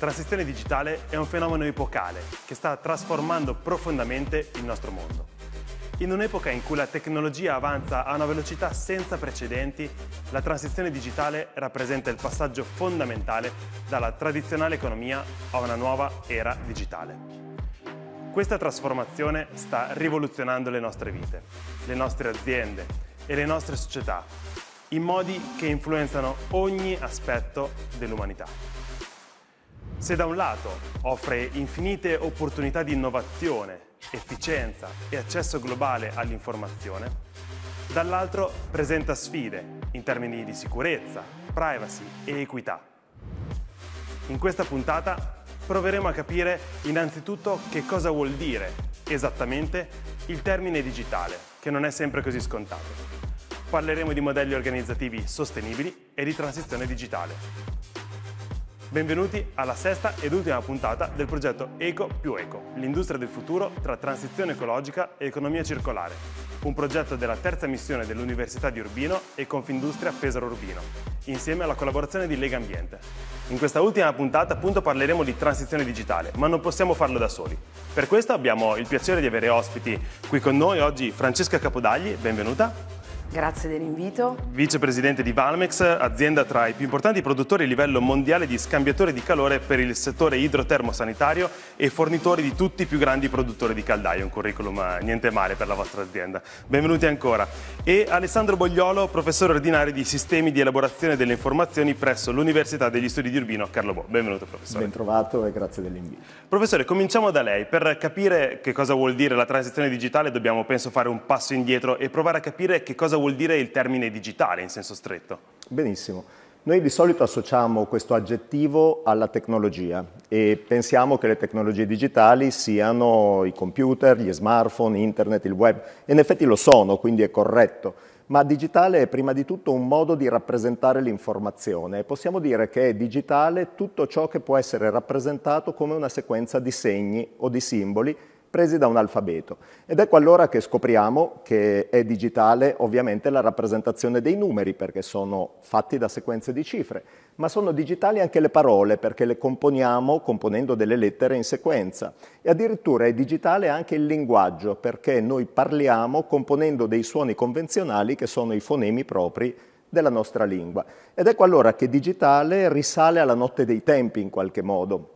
La transizione digitale è un fenomeno epocale che sta trasformando profondamente il nostro mondo. In un'epoca in cui la tecnologia avanza a una velocità senza precedenti, la transizione digitale rappresenta il passaggio fondamentale dalla tradizionale economia a una nuova era digitale. Questa trasformazione sta rivoluzionando le nostre vite, le nostre aziende e le nostre società in modi che influenzano ogni aspetto dell'umanità. Se da un lato offre infinite opportunità di innovazione, efficienza e accesso globale all'informazione, dall'altro presenta sfide in termini di sicurezza, privacy e equità. In questa puntata proveremo a capire innanzitutto che cosa vuol dire esattamente il termine digitale, che non è sempre così scontato. Parleremo di modelli organizzativi sostenibili e di transizione digitale, Benvenuti alla sesta ed ultima puntata del progetto Eco più Eco, l'industria del futuro tra transizione ecologica e economia circolare, un progetto della terza missione dell'Università di Urbino e Confindustria Pesaro Urbino, insieme alla collaborazione di Lega Ambiente. In questa ultima puntata appunto parleremo di transizione digitale, ma non possiamo farlo da soli. Per questo abbiamo il piacere di avere ospiti qui con noi oggi Francesca Capodagli, benvenuta. Grazie dell'invito. Vicepresidente di Valmex, azienda tra i più importanti produttori a livello mondiale di scambiatori di calore per il settore idrotermosanitario e fornitori di tutti i più grandi produttori di caldaio, un curriculum eh, niente male per la vostra azienda. Benvenuti ancora. E Alessandro Bogliolo, professore ordinario di sistemi di elaborazione delle informazioni presso l'Università degli Studi di Urbino a Carlo Bo. Benvenuto professore. Ben trovato e grazie dell'invito. Professore, cominciamo da lei. Per capire che cosa vuol dire la transizione digitale dobbiamo penso fare un passo indietro e provare a capire che cosa vuol dire il termine digitale in senso stretto? Benissimo. Noi di solito associamo questo aggettivo alla tecnologia e pensiamo che le tecnologie digitali siano i computer, gli smartphone, internet, il web. in effetti lo sono, quindi è corretto. Ma digitale è prima di tutto un modo di rappresentare l'informazione. Possiamo dire che è digitale tutto ciò che può essere rappresentato come una sequenza di segni o di simboli presi da un alfabeto. Ed ecco allora che scopriamo che è digitale ovviamente la rappresentazione dei numeri, perché sono fatti da sequenze di cifre, ma sono digitali anche le parole, perché le componiamo componendo delle lettere in sequenza. E addirittura è digitale anche il linguaggio, perché noi parliamo componendo dei suoni convenzionali che sono i fonemi propri della nostra lingua. Ed ecco allora che digitale risale alla notte dei tempi in qualche modo,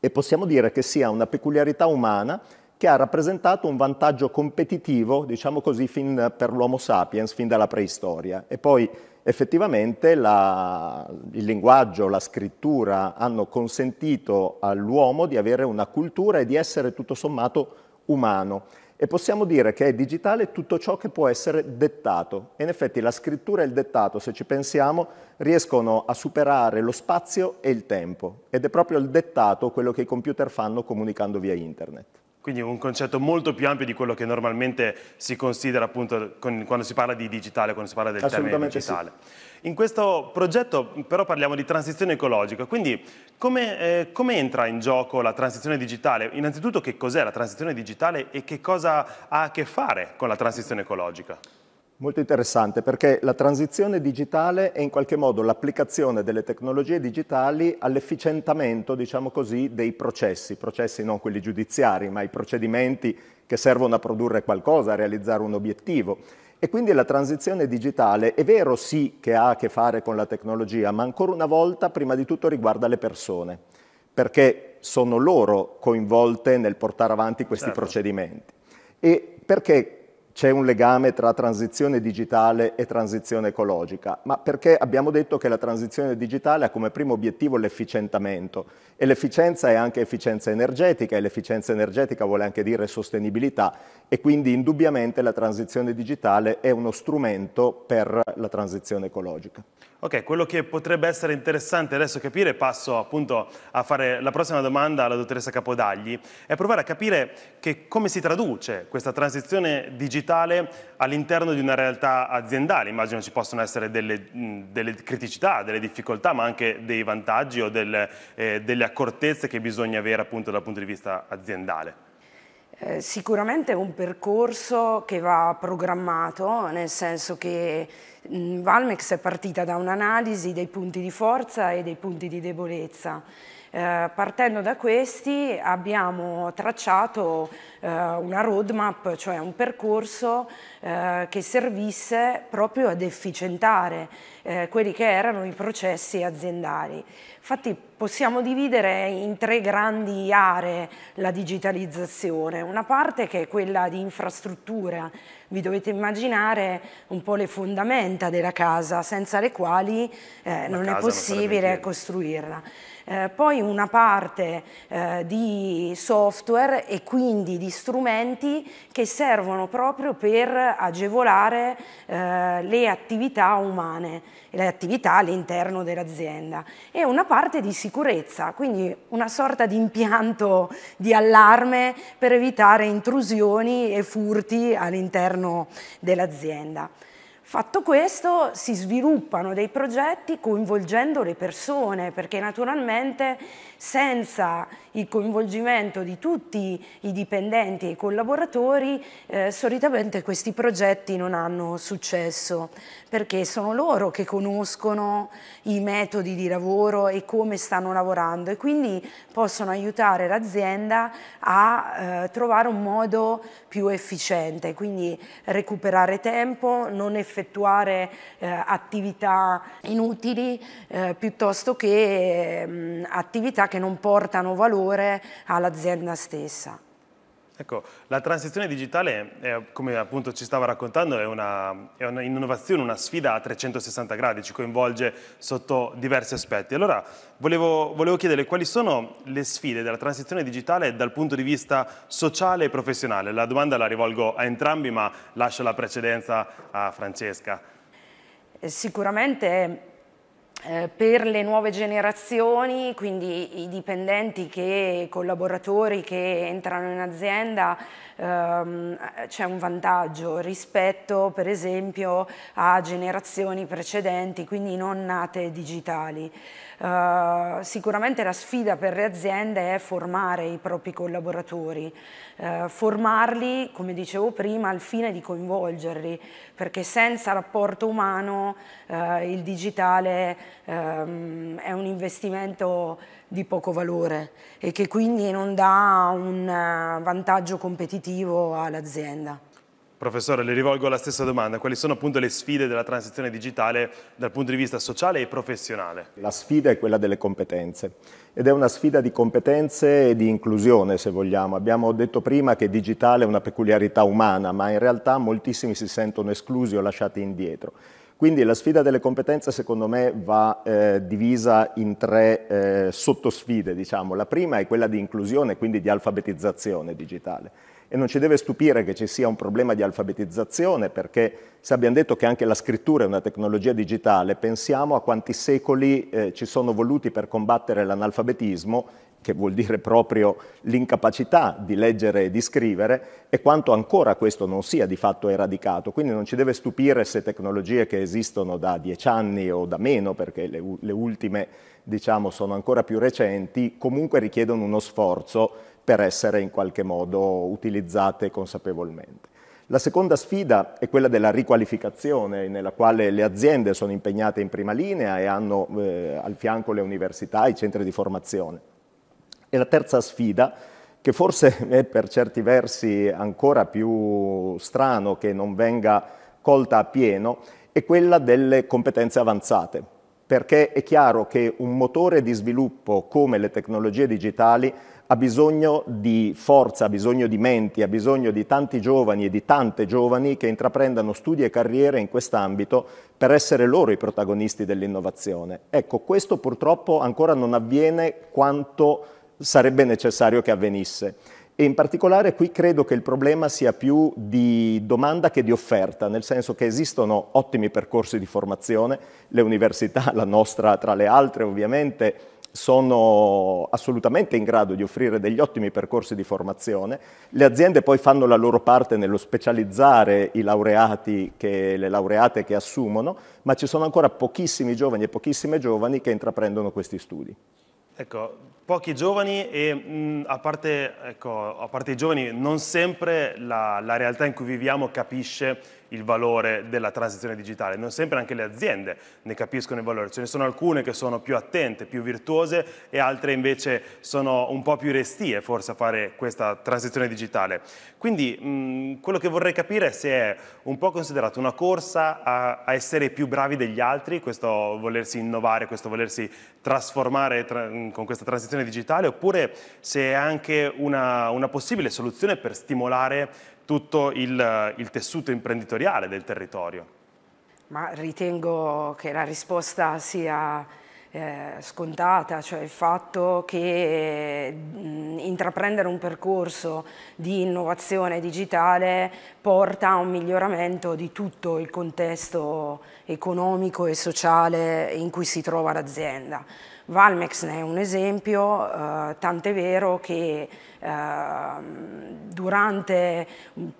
e possiamo dire che sia una peculiarità umana che ha rappresentato un vantaggio competitivo, diciamo così, fin per l'Homo sapiens, fin dalla preistoria. E poi effettivamente la, il linguaggio, la scrittura hanno consentito all'uomo di avere una cultura e di essere tutto sommato umano e possiamo dire che è digitale tutto ciò che può essere dettato. E in effetti la scrittura e il dettato, se ci pensiamo, riescono a superare lo spazio e il tempo. Ed è proprio il dettato quello che i computer fanno comunicando via internet. Quindi un concetto molto più ampio di quello che normalmente si considera appunto con, quando si parla di digitale, quando si parla del termine digitale. Sì. In questo progetto però parliamo di transizione ecologica, quindi come, eh, come, entra in gioco la transizione digitale? Innanzitutto che cos'è la transizione digitale e che cosa ha a che fare con la transizione ecologica? Molto interessante perché la transizione digitale è in qualche modo l'applicazione delle tecnologie digitali all'efficientamento, diciamo così, dei processi, processi non quelli giudiziari, ma i procedimenti che servono a produrre qualcosa, a realizzare un obiettivo. E quindi la transizione digitale è vero sì che ha a che fare con la tecnologia, ma ancora una volta prima di tutto riguarda le persone, perché sono loro coinvolte nel portare avanti questi certo. procedimenti. E perché c'è un legame tra transizione digitale e transizione ecologica, ma perché abbiamo detto che la transizione digitale ha come primo obiettivo l'efficientamento e l'efficienza è anche efficienza energetica e l'efficienza energetica vuole anche dire sostenibilità e quindi indubbiamente la transizione digitale è uno strumento per la transizione ecologica. Ok, quello che potrebbe essere interessante adesso capire, passo appunto a fare la prossima domanda alla dottoressa Capodagli, è provare a capire come si traduce questa transizione digitale all'interno di una realtà aziendale. Immagino ci possono essere delle, delle criticità, delle difficoltà, ma anche dei vantaggi o del, eh, delle accortezze che bisogna avere appunto dal punto di vista aziendale. Eh, sicuramente è un percorso che va programmato, nel senso che Valmex è partita da un'analisi dei punti di forza e dei punti di debolezza eh, partendo da questi abbiamo tracciato eh, una roadmap, cioè un percorso eh, che servisse proprio ad efficientare eh, quelli che erano i processi aziendali. Infatti possiamo dividere in tre grandi aree la digitalizzazione, una parte che è quella di infrastruttura vi dovete immaginare un po' le fondamenta della casa, senza le quali eh, non è possibile non costruirla. Eh, poi una parte eh, di software e quindi di strumenti che servono proprio per agevolare eh, le attività umane, le attività all'interno dell'azienda e una parte di sicurezza, quindi una sorta di impianto di allarme per evitare intrusioni e furti all'interno all'interno dell'azienda. Fatto questo si sviluppano dei progetti coinvolgendo le persone perché naturalmente senza il coinvolgimento di tutti i dipendenti e i collaboratori eh, solitamente questi progetti non hanno successo perché sono loro che conoscono i metodi di lavoro e come stanno lavorando e quindi possono aiutare l'azienda a eh, trovare un modo più efficiente, quindi recuperare tempo, non effettuare eh, attività inutili eh, piuttosto che mh, mm, attività che non portano valore all'azienda stessa. Ecco, la transizione digitale, è, eh, come appunto ci stava raccontando, è, un'innovazione, una, una sfida a 360 gradi, ci coinvolge sotto diversi aspetti. Allora, volevo, volevo chiedere quali sono le sfide della transizione digitale dal punto di vista sociale e professionale. La domanda la rivolgo a entrambi, ma lascio la precedenza a Francesca. Eh, sicuramente eh, per le nuove generazioni, quindi i dipendenti che, i collaboratori che entrano in azienda, ehm, c'è un vantaggio rispetto per esempio a generazioni precedenti, quindi non nate digitali. Eh, sicuramente la sfida per le aziende è formare i propri collaboratori, uh, formarli, come dicevo prima, al fine di coinvolgerli, perché senza rapporto umano uh, il digitale um, è un investimento di poco valore e che quindi non dà un vantaggio competitivo all'azienda. Professore, le rivolgo la stessa domanda. Quali sono appunto le sfide della transizione digitale dal punto di vista sociale e professionale? La sfida è quella delle competenze ed è una sfida di competenze e di inclusione, se vogliamo. Abbiamo detto prima che digitale è una peculiarità umana, ma in realtà moltissimi si sentono esclusi o lasciati indietro. Quindi la sfida delle competenze secondo me va eh, divisa in tre eh, sottosfide, diciamo. La prima è quella di inclusione, quindi di alfabetizzazione digitale e non ci deve stupire che ci sia un problema di alfabetizzazione perché se abbiamo detto che anche la scrittura è una tecnologia digitale, pensiamo a quanti secoli eh, ci sono voluti per combattere l'analfabetismo che vuol dire proprio l'incapacità di leggere e di scrivere, e quanto ancora questo non sia di fatto eradicato. Quindi non ci deve stupire se tecnologie che esistono da dieci anni o da meno, perché le, le ultime diciamo, sono ancora più recenti, comunque richiedono uno sforzo per essere in qualche modo utilizzate consapevolmente. La seconda sfida è quella della riqualificazione, nella quale le aziende sono impegnate in prima linea e hanno eh, al fianco le università e i centri di formazione. E la terza sfida, che forse è per certi versi ancora più strano che non venga colta a pieno, è quella delle competenze avanzate, perché è chiaro che un motore di sviluppo come le tecnologie digitali ha bisogno di forza, ha bisogno di menti, ha bisogno di tanti giovani e di tante giovani che intraprendano studi e carriere in quest'ambito per essere loro i protagonisti dell'innovazione. Ecco, questo purtroppo ancora non avviene quanto sarebbe necessario che avvenisse. E in particolare qui credo che il problema sia più di domanda che di offerta, nel senso che esistono ottimi percorsi di formazione, le università, la nostra tra le altre ovviamente, sono assolutamente in grado di offrire degli ottimi percorsi di formazione. Le aziende poi fanno la loro parte nello specializzare i laureati, che, le laureate che assumono, ma ci sono ancora pochissimi giovani e pochissime giovani che intraprendono questi studi. Ecco, pochi giovani e mh, a, parte, ecco, a, parte, i giovani non sempre la, la realtà in cui viviamo capisce il valore della transizione digitale, non sempre anche le aziende ne capiscono il valore, ce ne sono alcune che sono più attente, più virtuose e altre invece sono un po' più restie forse a fare questa transizione digitale. Quindi mh, quello che vorrei capire è se è un po' considerato una corsa a, a essere più bravi degli altri, questo volersi innovare, questo volersi trasformare tra, con questa transizione digitale, oppure se è anche una, una possibile soluzione per stimolare tutto il, il tessuto imprenditoriale del territorio. Ma ritengo che la risposta sia eh, scontata, cioè il fatto che eh, intraprendere un percorso di innovazione digitale porta a un miglioramento di tutto il contesto economico e sociale in cui si trova l'azienda. Valmex ne è un esempio, eh, tant'è vero che ehm, durante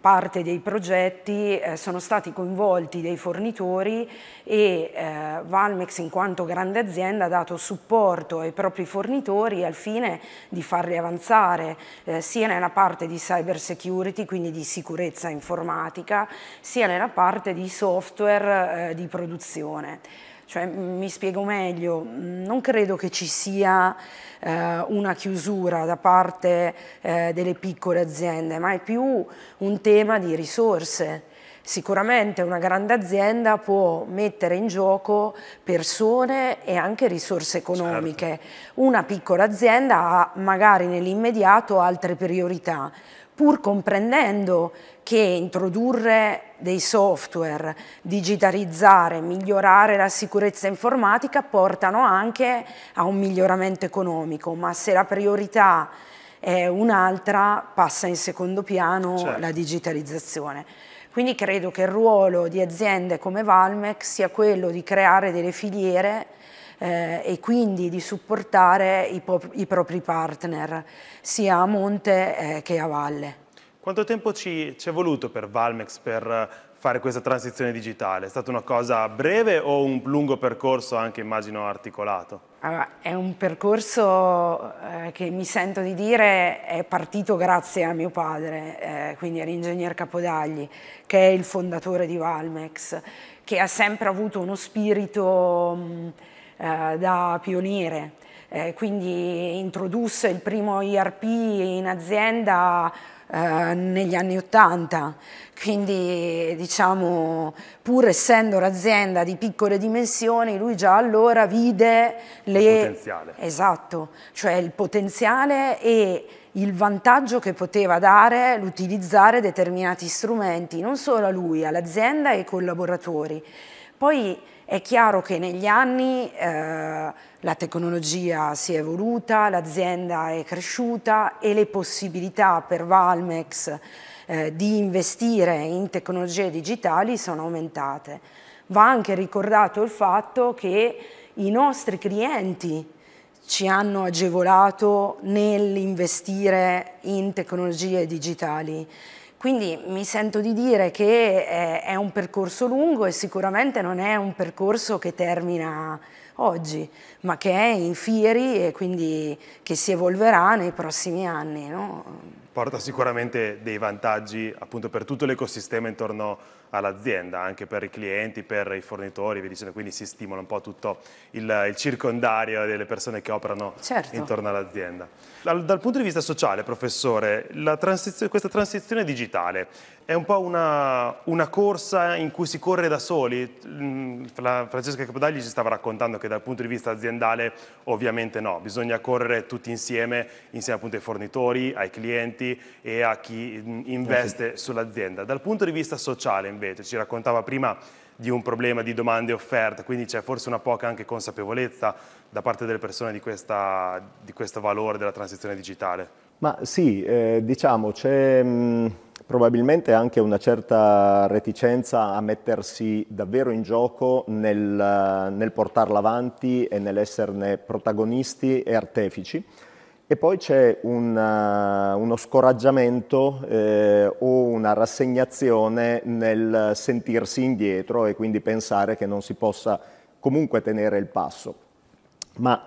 parte dei progetti eh, sono stati coinvolti dei fornitori e eh, Valmex in quanto grande azienda ha dato supporto ai propri fornitori al fine di farli avanzare eh, sia nella parte di cyber security, quindi di sicurezza informatica, sia nella parte di software di produzione. Cioè, mi spiego meglio, mm, non credo che ci sia eh, una chiusura da parte eh, delle piccole aziende, ma è più un tema di risorse. Sicuramente una grande azienda può mettere in gioco persone e anche risorse economiche. Certo. Una piccola azienda ha magari nell'immediato altre priorità pur comprendendo che introdurre dei software, digitalizzare, migliorare la sicurezza informatica portano anche a un miglioramento economico, ma se la priorità è un'altra passa in secondo piano certo. la digitalizzazione. Quindi credo che il ruolo di aziende come Valmec sia quello di creare delle filiere eh, e quindi di supportare i, i, propri partner, sia a monte eh, che a valle. Quanto tempo ci, ci è voluto per Valmex per eh, fare questa transizione digitale? È stata una cosa breve o un lungo percorso anche immagino articolato? Allora, è un percorso eh, che mi sento di dire è partito grazie a mio padre, eh, quindi all'ingegner Capodagli, che è il fondatore di Valmex, che ha sempre avuto uno spirito... Mh, eh, da pioniere. Eh, quindi introdusse il primo IRP in azienda eh, negli anni Ottanta, quindi diciamo pur essendo un'azienda di piccole dimensioni lui già allora vide le... il potenziale, esatto, cioè il potenziale e il vantaggio che poteva dare l'utilizzare determinati strumenti non solo a lui, all'azienda e ai collaboratori. Poi è chiaro che negli anni eh, la tecnologia si è evoluta, l'azienda è cresciuta e le possibilità per Valmex eh, di investire in tecnologie digitali sono aumentate. Va anche ricordato il fatto che i nostri clienti ci hanno agevolato nell'investire in tecnologie digitali. Quindi mi sento di dire che eh, è, un percorso lungo e sicuramente non è un percorso che termina oggi, ma che è in fieri e quindi che si evolverà nei prossimi anni. No? Porta sicuramente dei vantaggi appunto per tutto l'ecosistema intorno a all'azienda, anche per i clienti, per i fornitori, quindi si stimola un po' tutto il, il circondario delle persone che operano certo. intorno all'azienda. Dal, dal, punto di vista sociale, professore, transizio, questa transizione digitale è un po' una, una, corsa in cui si corre da soli? La Francesca Capodagli ci stava raccontando che dal punto di vista aziendale ovviamente no, bisogna correre tutti insieme, insieme appunto ai fornitori, ai clienti e a chi investe sull'azienda. Dal punto di vista sociale invece, invece, ci raccontava prima di un problema di domande e offerta, quindi c'è forse una poca anche consapevolezza da parte delle persone di, questa, di questo valore della transizione digitale. Ma sì, eh, diciamo c'è mm, probabilmente anche una certa reticenza a mettersi davvero in gioco nel, nel portarla avanti e nell'esserne protagonisti e artefici. E poi c'è un, eh, uno scoraggiamento eh, o una rassegnazione nel sentirsi indietro e quindi pensare che non si possa comunque tenere il passo. Ma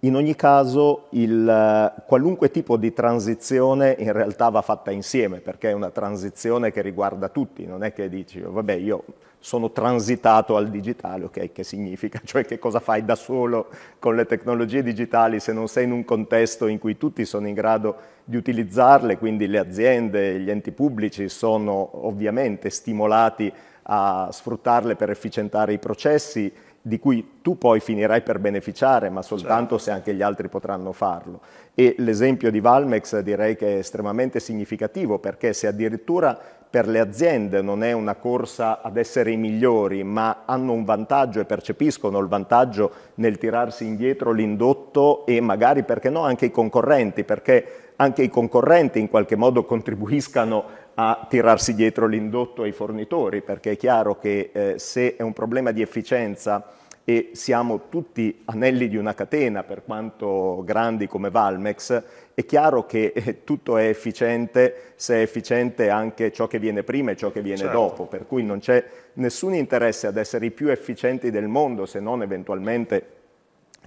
in ogni caso il, eh, qualunque tipo di transizione in realtà va fatta insieme perché è una transizione che riguarda tutti, non è che dici vabbè io sono transitato al digitale, ok? Che significa? Cioè che cosa fai da solo con le tecnologie digitali se non sei in un contesto in cui tutti sono in grado di utilizzarle, quindi le aziende, gli enti pubblici sono ovviamente stimolati a sfruttarle per efficientare i processi, di cui tu poi finirai per beneficiare, ma soltanto certo. se anche gli altri potranno farlo. E l'esempio di Valmex direi che è estremamente significativo, perché se addirittura per le aziende non è una corsa ad essere i migliori, ma hanno un vantaggio e percepiscono il vantaggio nel tirarsi indietro l'indotto e magari, perché no, anche i concorrenti, perché anche i concorrenti in qualche modo contribuiscano a tirarsi dietro l'indotto ai fornitori, perché è chiaro che eh, se è un problema di efficienza e siamo tutti anelli di una catena, per quanto grandi come Valmex, è chiaro che eh, tutto è efficiente se è efficiente anche ciò che viene prima e ciò che viene certo. dopo, per cui non c'è nessun interesse ad essere i più efficienti del mondo, se non eventualmente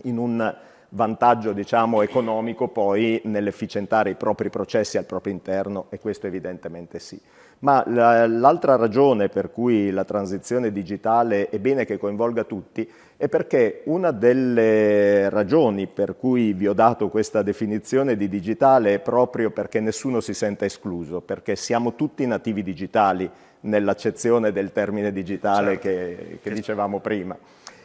in un vantaggio diciamo, economico poi nell'efficientare i propri processi al proprio interno e questo evidentemente sì. Ma l'altra ragione per cui la transizione digitale è bene che coinvolga tutti è perché una delle ragioni per cui vi ho dato questa definizione di digitale è proprio perché nessuno si senta escluso, perché siamo tutti nativi digitali nell'accezione del termine digitale certo. che, che dicevamo prima.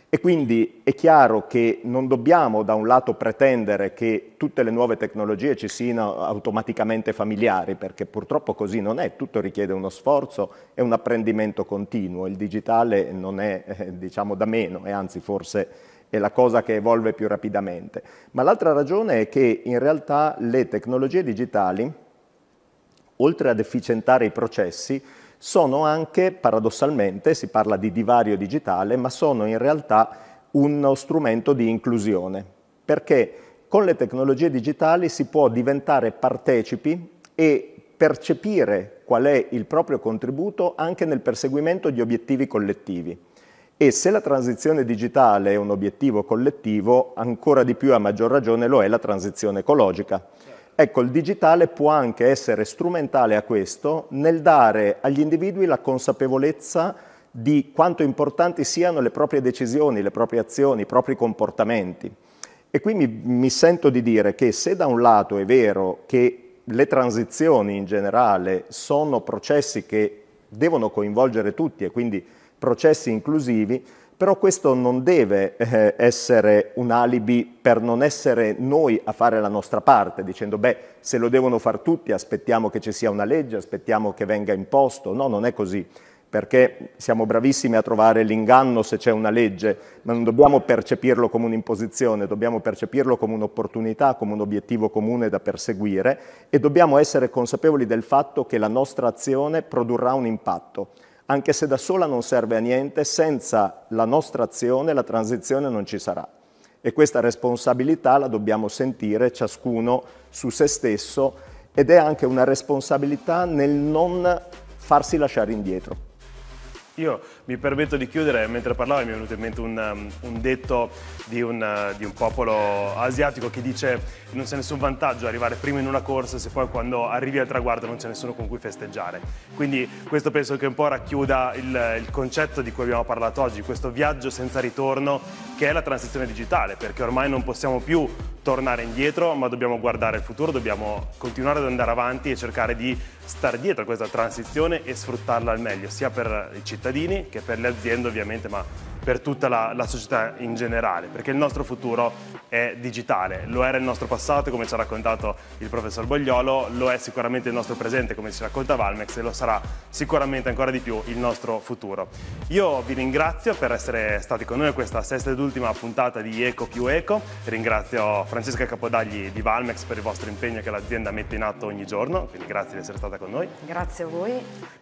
E quindi è chiaro che non dobbiamo da un lato pretendere che tutte le nuove tecnologie ci siano automaticamente familiari, perché purtroppo così non è, tutto richiede uno sforzo e un apprendimento continuo, il digitale non è eh, diciamo da meno e anzi forse è la cosa che evolve più rapidamente. Ma l'altra ragione è che in realtà le tecnologie digitali, oltre ad efficientare i processi, sono anche, paradossalmente, si parla di divario digitale, ma sono in realtà uno strumento di inclusione, perché con le tecnologie digitali si può diventare partecipi e percepire qual è il proprio contributo anche nel perseguimento di obiettivi collettivi. E se la transizione digitale è un obiettivo collettivo, ancora di più a maggior ragione lo è la transizione ecologica. Ecco, il digitale può anche essere strumentale a questo nel dare agli individui la consapevolezza di quanto importanti siano le proprie decisioni, le proprie azioni, i propri comportamenti. E qui mi, mi sento di dire che se da un lato è vero che le transizioni in generale sono processi che devono coinvolgere tutti e quindi processi inclusivi, però questo non deve eh, essere un alibi per non essere noi a fare la nostra parte, dicendo beh, se lo devono fare tutti aspettiamo che ci sia una legge, aspettiamo che venga imposto. No, non è così, perché siamo bravissimi a trovare l'inganno se c'è una legge, ma non dobbiamo percepirlo come un'imposizione, dobbiamo percepirlo come un'opportunità, come un obiettivo comune da perseguire e dobbiamo essere consapevoli del fatto che la nostra azione produrrà un impatto anche se da sola non serve a niente, senza la nostra azione la transizione non ci sarà. E questa responsabilità la dobbiamo sentire ciascuno su se stesso ed è anche una responsabilità nel non farsi lasciare indietro. Io mi permetto di chiudere, mentre parlavo mi è venuto in mente un, um, un detto di un, uh, di un, popolo asiatico che dice non c'è nessun vantaggio arrivare prima in una corsa se poi quando arrivi al traguardo non c'è nessuno con cui festeggiare. Quindi questo penso che un po' racchiuda il, il concetto di cui abbiamo parlato oggi, questo viaggio senza ritorno che è la transizione digitale, perché ormai non possiamo più tornare indietro, ma dobbiamo guardare il futuro, dobbiamo continuare ad andare avanti e cercare di stare dietro a questa transizione e sfruttarla al meglio, sia per i cittadini che anche per le aziende ovviamente, ma per tutta la, la, società in generale, perché il nostro futuro è digitale, lo era il nostro passato come ci ha raccontato il professor Bogliolo, lo è sicuramente il nostro presente come ci racconta Valmex e lo sarà sicuramente ancora di più il nostro futuro. Io vi ringrazio per essere stati con noi a questa sesta ed ultima puntata di Eco più Eco, ringrazio Francesca Capodagli di Valmex per il vostro impegno che l'azienda mette in atto ogni giorno, quindi grazie di essere stata con noi. Grazie a voi.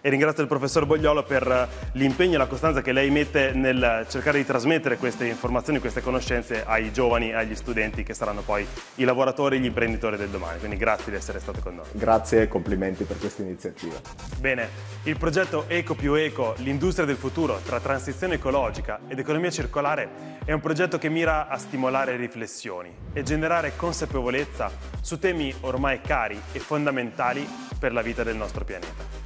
E ringrazio il professor Bogliolo per eh, l'impegno e la costanza che lei mette nel cercare di trasmettere queste informazioni, queste conoscenze ai giovani, agli studenti che saranno poi i lavoratori, gli imprenditori del domani. Quindi grazie di essere stato con noi. Grazie e complimenti per questa iniziativa. Bene, il progetto Eco più Eco, l'industria del futuro tra transizione ecologica ed economia circolare è un progetto che mira a stimolare riflessioni e generare consapevolezza su temi ormai cari e fondamentali per la vita del nostro pianeta.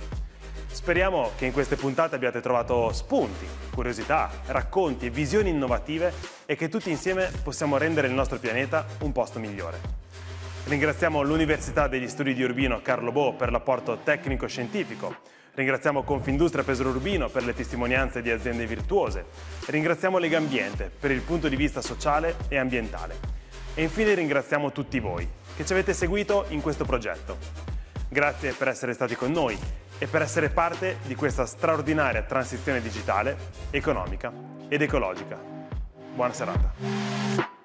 Speriamo che in queste puntate abbiate trovato spunti, curiosità, racconti e visioni innovative e che tutti insieme possiamo rendere il nostro pianeta un posto migliore. Ringraziamo l'Università degli Studi di Urbino Carlo Bo per l'apporto tecnico-scientifico. Ringraziamo Confindustria Pesaro Urbino per le testimonianze di aziende virtuose. Ringraziamo Legambiente per il punto di vista sociale e ambientale. E infine ringraziamo tutti voi che ci avete seguito in questo progetto. Grazie per essere stati con noi e per essere parte di questa straordinaria transizione digitale, economica ed ecologica. Buona serata.